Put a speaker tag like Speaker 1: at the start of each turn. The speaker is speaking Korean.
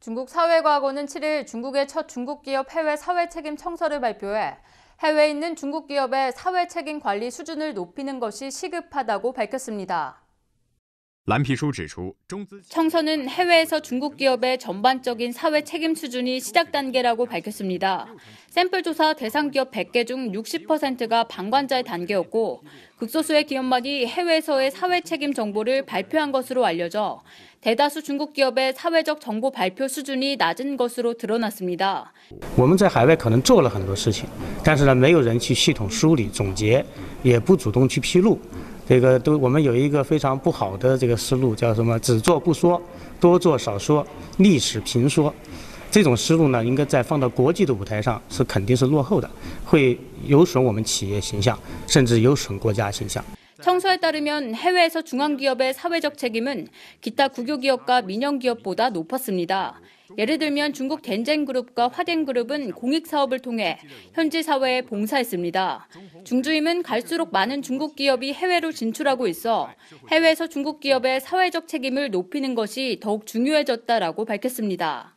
Speaker 1: 중국 사회과학원은 7일 중국의 첫 중국 기업 해외 사회 책임 청서를 발표해 해외에 있는 중국 기업의 사회 책임 관리 수준을 높이는 것이 시급하다고 밝혔습니다. 청서는 해외에서 중국 기업의 전반적인 사회 책임 수준이 시작 단계라고 밝혔습니다. 샘플 조사 대상 기업 100개 중 60%가 방관자의 단계였고 극소수의 기업만이 해외에서의 사회 책임 정보를 발표한 것으로 알려져 대다수 중국 기업의 사회적 정보 발표 수준이 낮은 것으로 드러났습니다.
Speaker 2: 我们在海外可能做了很多事情，但是呢，没有人去系统梳理、总结，也不主动去披露。这个都，我们有一个非常不好的这个思路，叫什么？只做不说，多做少说，历史评说。这种思路呢，应该在放到国际的舞台上，是肯定是落后的，会有损我们企业形象，甚至有损国家形象。
Speaker 1: 청소에 따르면 해외에서 중앙기업의 사회적 책임은 기타 국유기업과 민영기업보다 높았습니다. 예를 들면 중국 덴젠그룹과 화덴그룹은 공익사업을 통해 현지 사회에 봉사했습니다. 중주임은 갈수록 많은 중국 기업이 해외로 진출하고 있어 해외에서 중국 기업의 사회적 책임을 높이는 것이 더욱 중요해졌다라고 밝혔습니다.